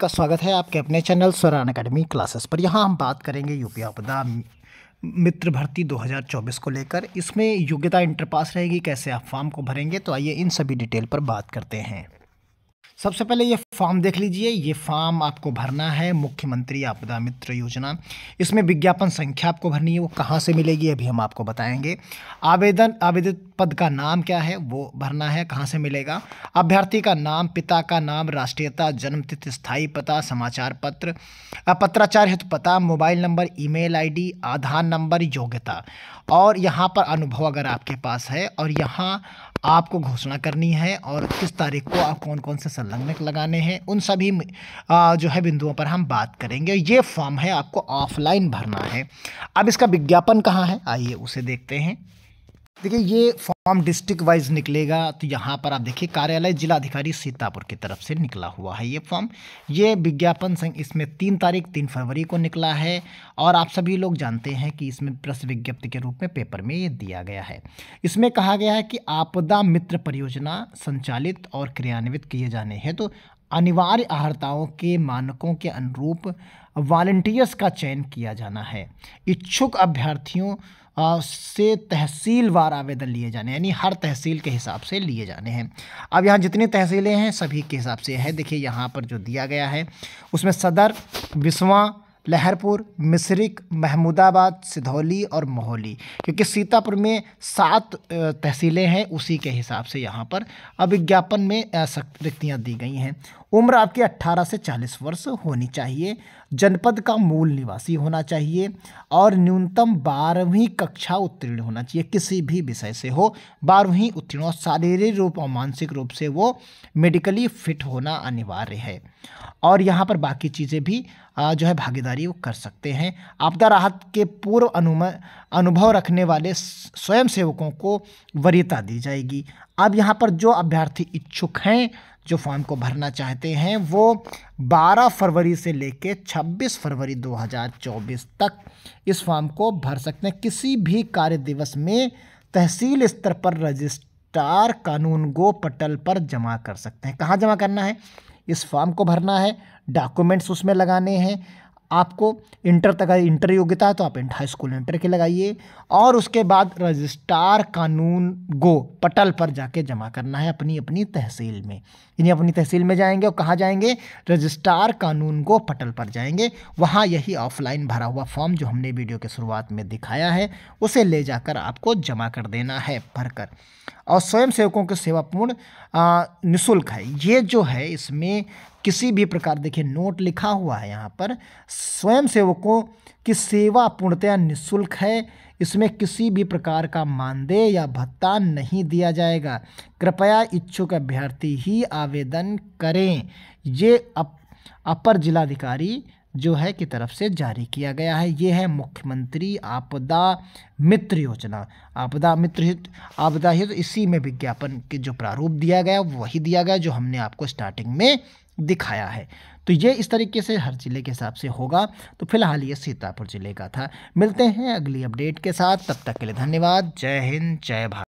का स्वागत है आपके अपने चैनल स्वरान अकेडमी क्लासेस पर यहाँ हम बात करेंगे यूपी आपदा मित्र भर्ती 2024 को लेकर इसमें योग्यता इंटरपास रहेगी कैसे आप फॉर्म को भरेंगे तो आइए इन सभी डिटेल पर बात करते हैं सबसे पहले ये फॉर्म देख लीजिए ये फॉर्म आपको भरना है मुख्यमंत्री आपदा मित्र योजना इसमें विज्ञापन संख्या आपको भरनी है वो कहाँ से मिलेगी अभी हम आपको बताएंगे आवेदन आवेदित पद का नाम क्या है वो भरना है कहाँ से मिलेगा अभ्यर्थी का नाम पिता का नाम राष्ट्रीयता जन्मतिथि स्थायी पता समाचार पत्र पत्राचार हित पता mobile number email mail Aadhaar number योग्यता और यहाँ पर अनुभव अगर आपके पास है और यहाँ आपको घोषणा करनी है और किस तारीख को आप कौन कौन से संलग्नक लगाने हैं उन सभी जो है बिंदुओं पर हम बात करेंगे ये फॉर्म है आपको ऑफलाइन भरना है अब इसका विज्ञापन कहाँ है आइए उसे देखते हैं देखिए ये फॉर्म डिस्ट्रिक्ट वाइज निकलेगा तो यहाँ पर आप देखिए कार्यालय जिलाधिकारी सीतापुर की तरफ से निकला हुआ है ये फॉर्म ये विज्ञापन संघ इसमें तीन तारीख तीन फरवरी को निकला है और आप सभी लोग जानते हैं कि इसमें प्रेस विज्ञप्ति के रूप में पेपर में ये दिया गया है इसमें कहा गया है कि आपदा मित्र परियोजना संचालित और क्रियान्वित किए जाने हैं तो अनिवार्य आहताओं के मानकों के अनुरूप वॉल्टियर्स का चयन किया जाना है इच्छुक अभ्यर्थियों से तहसीलवार आवेदन लिए जाने यानी हर तहसील के हिसाब से लिए जाने हैं अब यहाँ जितनी तहसीलें हैं सभी के हिसाब से है देखिए यहाँ पर जो दिया गया है उसमें सदर बिस्वा लहरपुर मिसरिक महमूदाबाद सिधौली और मोहली क्योंकि सीतापुर में सात तहसीलें हैं उसी के हिसाब से यहाँ पर अब विज्ञापन में रिक्तियाँ दी गई हैं उम्र आपकी 18 से 40 वर्ष होनी चाहिए जनपद का मूल निवासी होना चाहिए और न्यूनतम बारहवीं कक्षा उत्तीर्ण होना चाहिए किसी भी विषय से हो बारहवीं उत्तीर्ण और शारीरिक रूप और मानसिक रूप से वो मेडिकली फिट होना अनिवार्य है और यहाँ पर बाकी चीज़ें भी जो है भागीदारी वो कर सकते हैं आपदा राहत के पूर्व अनुमति अनुभव रखने वाले स्वयं सेवकों को वरीयता दी जाएगी अब यहाँ पर जो अभ्यर्थी इच्छुक हैं जो फॉर्म को भरना चाहते हैं वो 12 फरवरी से लेकर 26 फरवरी 2024 तक इस फॉर्म को भर सकते हैं किसी भी कार्य दिवस में तहसील स्तर पर रजिस्ट्रार कानून गो पटल पर जमा कर सकते हैं कहाँ जमा करना है इस फॉर्म को भरना है डॉक्यूमेंट्स उसमें लगाने हैं आपको इंटर तक इंटर योग्यता है तो आप इंटर हाई स्कूल इंटर के लगाइए और उसके बाद रजिस्ट्रार कानून गो पटल पर जाके जमा करना है अपनी अपनी तहसील में यानी अपनी तहसील में जाएंगे और कहाँ जाएंगे रजिस्ट्रार कानून गो पटल पर जाएंगे वहाँ यही ऑफलाइन भरा हुआ फॉर्म जो हमने वीडियो के शुरुआत में दिखाया है उसे ले जाकर आपको जमा कर देना है भरकर और स्वयं सेवकों के सेवापूर्ण निःशुल्क है ये जो है इसमें किसी भी प्रकार देखिए नोट लिखा हुआ है यहाँ पर स्वयं सेवकों की सेवा पूर्णतया निःशुल्क है इसमें किसी भी प्रकार का मानदेय या भत्ता नहीं दिया जाएगा कृपया इच्छुक अभ्यर्थी ही आवेदन करें ये अप, अपर जिलाधिकारी जो है की तरफ से जारी किया गया है ये है मुख्यमंत्री आपदा मित्र योजना आपदा मित्र हित आपदा हित इसी में विज्ञापन के जो प्रारूप दिया गया वही दिया गया जो हमने आपको स्टार्टिंग में दिखाया है तो ये इस तरीके से हर ज़िले के हिसाब से होगा तो फिलहाल ये सीतापुर ज़िले का था मिलते हैं अगली अपडेट के साथ तब तक के लिए धन्यवाद जय हिंद जय भारत